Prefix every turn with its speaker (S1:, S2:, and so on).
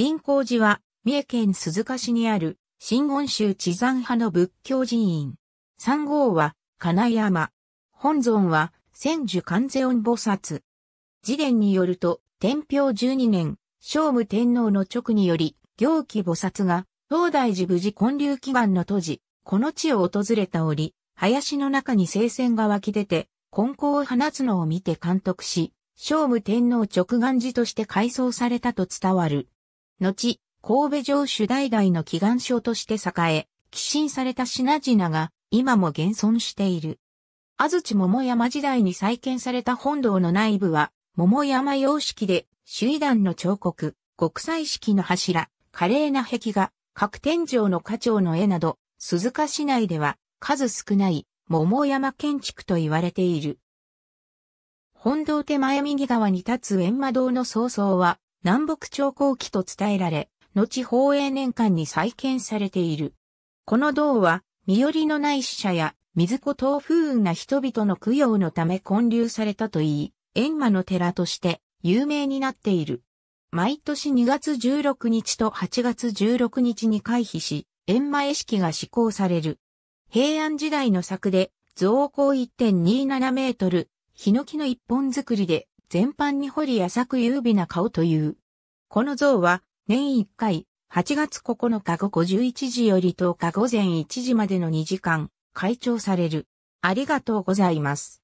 S1: 林
S2: 光寺は、三重県鈴鹿市にある、新言宗地山派の仏教寺院。三号は、金山。本尊は、千樹観世音菩薩。寺伝によると、天平12年、聖武天皇の直により、行基菩薩が、東大寺無事建立祈願の閉じ、この地を訪れた折、林の中に聖戦が湧き出て、根高を放つのを見て監督し、聖武天皇直願寺として改装されたと伝わる。後、神戸城主代々の祈願所として栄え、寄進された品々が今も現存している。安土桃山時代に再建された本堂の内部は、桃山様式で、首位団の彫刻、国際式の柱、華麗な壁画、各天井の花鳥の絵など、鈴鹿市内では数少ない桃山建築と言われている。本堂手前右側に立つ閻魔堂の曹操は、南北朝後期と伝えられ、後宝永年間に再建されている。この銅は、身寄りのない死者や、水子等風雲な人々の供養のため建立されたといい、閻魔の寺として有名になっている。毎年2月16日と8月16日に回避し、閻魔絵式が施行される。平安時代の作で、造高1.27メートル、ヒノキの一本作りで、全般に掘り浅く優美な顔という。この像は、年1回、8月9日午後11時より10日午前1時までの2時間、開帳される。ありがとうございます。